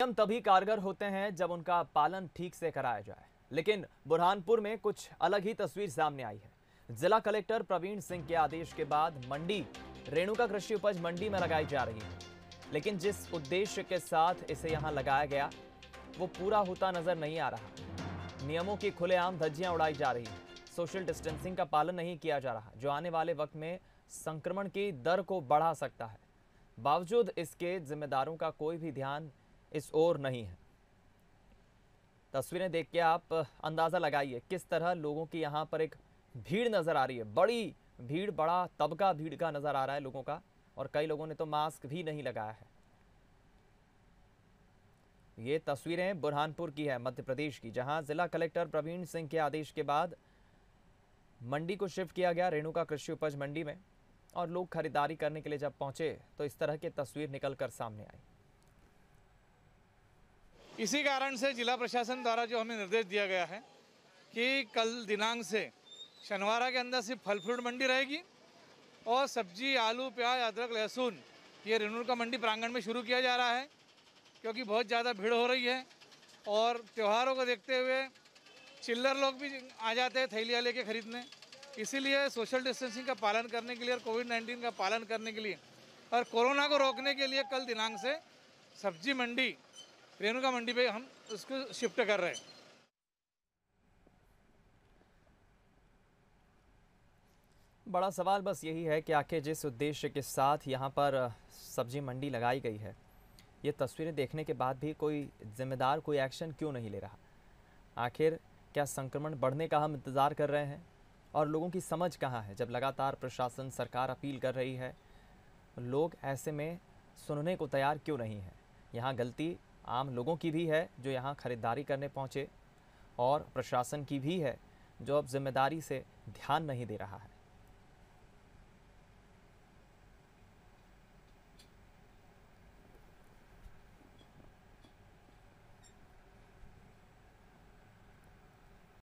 नियम तभी कारगर होते हैं जब उनका पालन ठीक से कराया जाए लेकिन बुरहानपुर में कुछ अलग ही तस्वीर सामने आई है जिला कलेक्टर प्रवीण सिंह के आदेश के बाद मंडी रेणुका कृषि उपज मंडी में लगाई जा रही है लेकिन जिस उद्देश्य के साथ इसे यहां लगाया गया वो पूरा होता नजर नहीं आ रहा नियमों की खुलेआम धज्जियां उड़ाई जा रही है सोशल डिस्टेंसिंग का पालन नहीं किया जा रहा जो आने वाले वक्त में संक्रमण की दर को बढ़ा सकता है बावजूद इसके जिम्मेदारों का कोई भी ध्यान इस ओर नहीं है तस्वीरें देख के आप अंदाज़ा लगाइए किस तरह लोगों की यहाँ पर एक भीड़ नज़र आ रही है बड़ी भीड़ बड़ा तबका भीड़ का नज़र आ रहा है लोगों का और कई लोगों ने तो मास्क भी नहीं लगाया है ये तस्वीरें बुरहानपुर की है मध्य प्रदेश की जहां जिला कलेक्टर प्रवीण सिंह के आदेश के बाद मंडी को शिफ्ट किया गया रेणुका कृषि उपज मंडी में और लोग खरीदारी करने के लिए जब पहुंचे तो इस तरह की तस्वीर निकल कर सामने आई इसी कारण से जिला प्रशासन द्वारा जो हमें निर्देश दिया गया है कि कल दिनांक से शनिवार के अंदर सिर्फ फल फ्रूट मंडी रहेगी और सब्जी आलू प्याज अदरक लहसुन ये रेनूर का मंडी प्रांगण में शुरू किया जा रहा है क्योंकि बहुत ज़्यादा भीड़ हो रही है और त्योहारों को देखते हुए चिल्लर लोग भी आ जाते हैं थैलियाँ लेके खरीदने इसीलिए सोशल डिस्टेंसिंग का पालन करने के लिए और कोविड नाइन्टीन का पालन करने के लिए और कोरोना को रोकने के लिए कल दिनांक से सब्जी मंडी रेणुका मंडी पे हम उसको शिफ्ट कर रहे हैं बड़ा सवाल बस यही है कि आखिर जिस उद्देश्य के साथ यहाँ पर सब्जी मंडी लगाई गई है ये तस्वीरें देखने के बाद भी कोई जिम्मेदार कोई एक्शन क्यों नहीं ले रहा आखिर क्या संक्रमण बढ़ने का हम इंतज़ार कर रहे हैं और लोगों की समझ कहाँ है जब लगातार प्रशासन सरकार अपील कर रही है लोग ऐसे में सुनने को तैयार क्यों नहीं है यहाँ गलती आम लोगों की भी है जो यहाँ ख़रीदारी करने पहुँचे और प्रशासन की भी है जो अब जिम्मेदारी से ध्यान नहीं दे रहा है